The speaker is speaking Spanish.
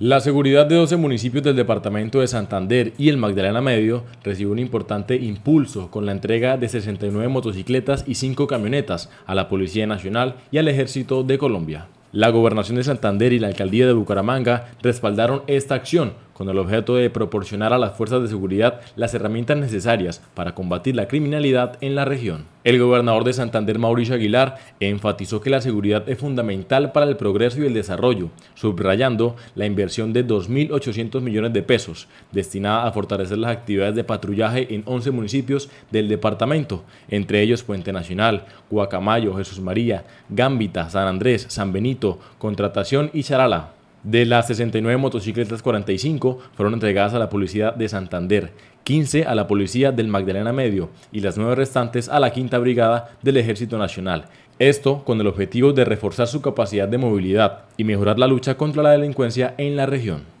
La seguridad de 12 municipios del departamento de Santander y el Magdalena Medio recibió un importante impulso con la entrega de 69 motocicletas y 5 camionetas a la Policía Nacional y al Ejército de Colombia. La Gobernación de Santander y la Alcaldía de Bucaramanga respaldaron esta acción con el objeto de proporcionar a las fuerzas de seguridad las herramientas necesarias para combatir la criminalidad en la región. El gobernador de Santander, Mauricio Aguilar, enfatizó que la seguridad es fundamental para el progreso y el desarrollo, subrayando la inversión de 2.800 millones de pesos destinada a fortalecer las actividades de patrullaje en 11 municipios del departamento, entre ellos Puente Nacional, Guacamayo, Jesús María, Gambita, San Andrés, San Benito, Contratación y Charala. De las 69 motocicletas, 45 fueron entregadas a la Policía de Santander, 15 a la Policía del Magdalena Medio y las 9 restantes a la Quinta Brigada del Ejército Nacional. Esto con el objetivo de reforzar su capacidad de movilidad y mejorar la lucha contra la delincuencia en la región.